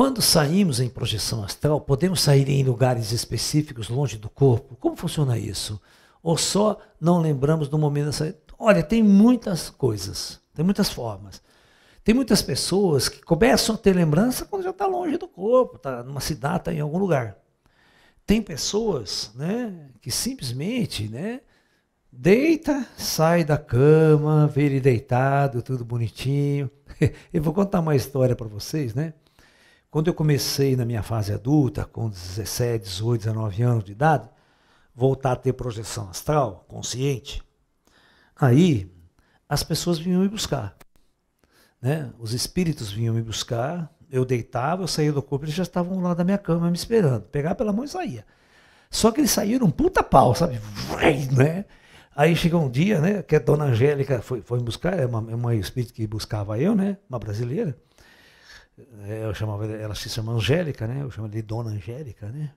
Quando saímos em projeção astral, podemos sair em lugares específicos, longe do corpo? Como funciona isso? Ou só não lembramos no momento da saída? Olha, tem muitas coisas, tem muitas formas. Tem muitas pessoas que começam a ter lembrança quando já está longe do corpo, está numa cidade, está em algum lugar. Tem pessoas né, que simplesmente né, deita, sai da cama, vê ele deitado, tudo bonitinho. Eu vou contar uma história para vocês, né? Quando eu comecei na minha fase adulta, com 17, 18, 19 anos de idade, voltar a ter projeção astral, consciente, aí as pessoas vinham me buscar. Né? Os espíritos vinham me buscar, eu deitava, eu saía do corpo, eles já estavam lá da minha cama me esperando. Pegar pela mão e saía. Só que eles saíram puta pau, sabe? Né? Aí chegou um dia, né, que a dona Angélica foi, foi buscar, é uma, é uma espírito que buscava eu, né, uma brasileira. É, eu chamava, ela se chama Angélica, né? Eu chamava de Dona Angélica, né?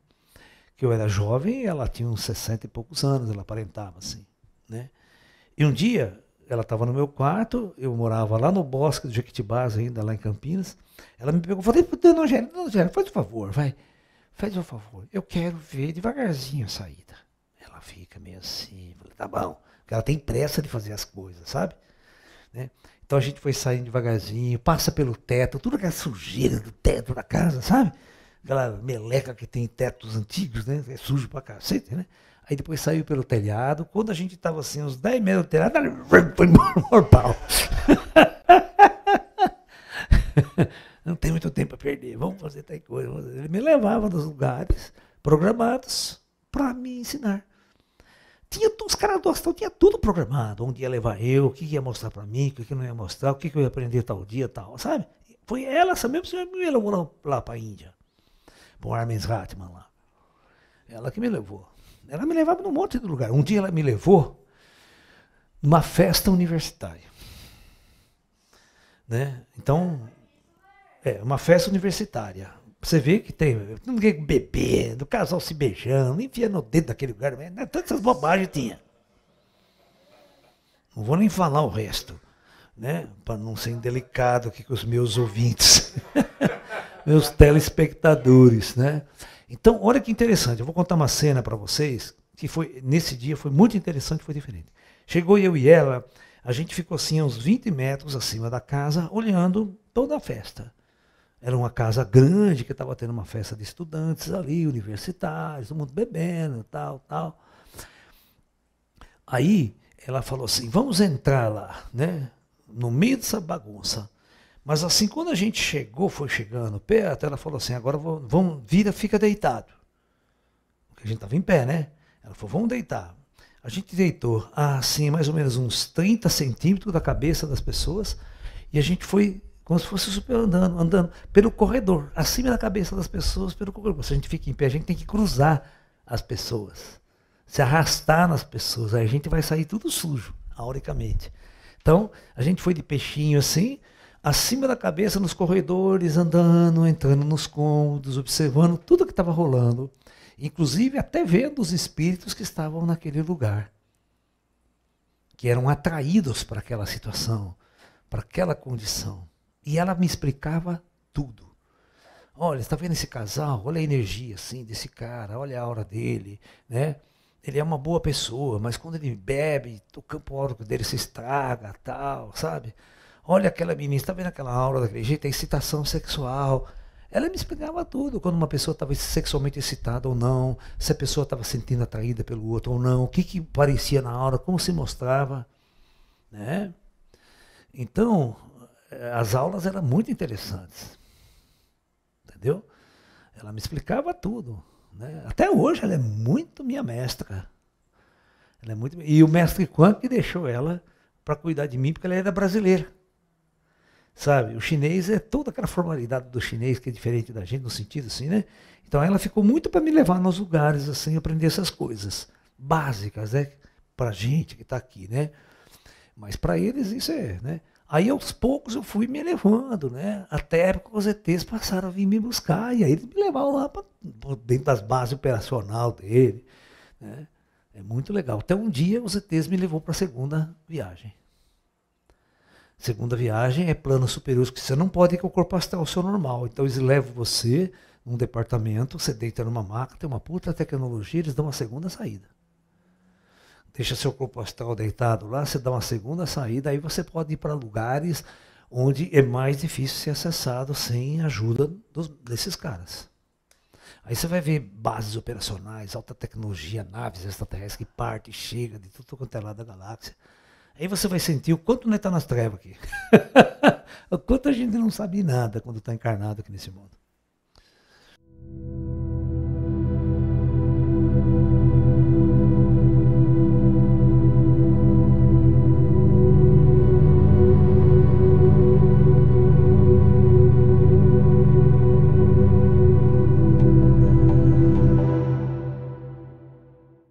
Que eu era jovem, ela tinha uns 60 e poucos anos, ela aparentava assim, né? E um dia, ela estava no meu quarto, eu morava lá no Bosque do Jequitibás ainda, lá em Campinas. Ela me pegou e falou, Dona Angélica, Dona Angélica, faz um favor, vai. Faz um favor, eu quero ver devagarzinho a saída. Ela fica meio assim, falei, tá bom. Porque ela tem pressa de fazer as coisas, sabe? Né? Então a gente foi saindo devagarzinho, passa pelo teto, tudo aquela sujeira do teto da casa, sabe? Aquela meleca que tem tetos antigos, né? É sujo pra cacete, né? Aí depois saiu pelo telhado. Quando a gente estava assim, uns 10 metros do telhado, foi normal. Não tem muito tempo a perder, vamos fazer tal coisa. Ele me levava nos lugares programados para me ensinar. Tinha, os caras do astral tinha tudo programado. Onde ia levar eu, o que ia mostrar para mim, o que, não ia mostrar, o que, eu ia aprender tal dia tal, sabe? Foi ela essa mesma que me levou lá, lá para a Índia, para o Armin Ratman lá. Ela que me levou. Ela me levava num monte de lugar. Um dia ela me levou numa festa universitária. Né? Então, é, uma festa universitária. Você vê que tem bebendo, casal se beijando, enfiando o dedo naquele lugar. Né? Tantas bobagens tinha. Não vou nem falar o resto, né? Para não ser indelicado aqui com os meus ouvintes, meus telespectadores, né? Então, olha que interessante. Eu vou contar uma cena para vocês que foi nesse dia foi muito interessante, foi diferente. Chegou eu e ela, a gente ficou assim uns 20 metros acima da casa, olhando toda a festa. Era uma casa grande que estava tendo uma festa de estudantes ali, universitários, todo mundo bebendo, tal, tal. Aí ela falou assim: vamos entrar lá, né? No meio dessa bagunça. Mas assim, quando a gente chegou, foi chegando perto, ela falou assim: agora vamos, vira, fica deitado. Porque a gente estava em pé, né? Ela falou: vamos deitar. A gente deitou, assim, mais ou menos uns 30 centímetros da cabeça das pessoas, e a gente foi como se fosse super andando, andando pelo corredor, acima da cabeça das pessoas, pelo corredor. Se a gente fica em pé, a gente tem que cruzar as pessoas, se arrastar nas pessoas, aí a gente vai sair tudo sujo, auricamente. Então, a gente foi de peixinho assim, acima da cabeça nos corredores, andando, entrando nos cômodos, observando tudo que estava rolando, inclusive até vendo os espíritos que estavam naquele lugar, que eram atraídos para aquela situação, para aquela condição. E ela me explicava tudo. Olha, está vendo esse casal? Olha a energia assim desse cara, olha a aura dele, né? Ele é uma boa pessoa, mas quando ele bebe, o campo órgão dele se estraga, tal, sabe? Olha aquela menina, está vendo aquela aura daquele jeito, é excitação sexual. Ela me explicava tudo, quando uma pessoa estava sexualmente excitada ou não, se a pessoa estava sentindo atraída pelo outro ou não, o que, que parecia na aura, como se mostrava, né? Então, eh, as aulas eram muito interessantes. Entendeu? Ela me explicava tudo. Né? Até hoje ela é muito minha mestra. Ela é muito... E o mestre Kwan que deixou ela para cuidar de mim, porque ela era brasileira. Sabe? O chinês é toda aquela formalidade do chinês que é diferente da gente, no sentido assim, né? Então ela ficou muito para me levar nos lugares, assim, aprender essas coisas básicas, né? Para gente que está aqui, né? Mas para eles isso é, né? Aí aos poucos eu fui me elevando, né? Até época os ETs passaram a vir me buscar, e aí eles me levavam lá para dentro das bases operacionais dele. Né? É muito legal. Até um dia os ETs me levou para a segunda viagem. Segunda viagem é plano superior, que você não pode ir com o corpo astral, o seu normal. Então eles levam você num departamento, você deita numa maca, tem uma puta tecnologia, eles dão uma segunda saída deixa seu corpo astral deitado lá, você dá uma segunda saída, aí você pode ir para lugares onde é mais difícil ser acessado sem ajuda dos, desses caras. Aí você vai ver bases operacionais, alta tecnologia, naves extraterrestres que partem, chega de tudo quanto é lá da galáxia. Aí você vai sentir o quanto não está é nas trevas aqui. o quanto a gente não sabe nada quando está encarnado aqui nesse mundo.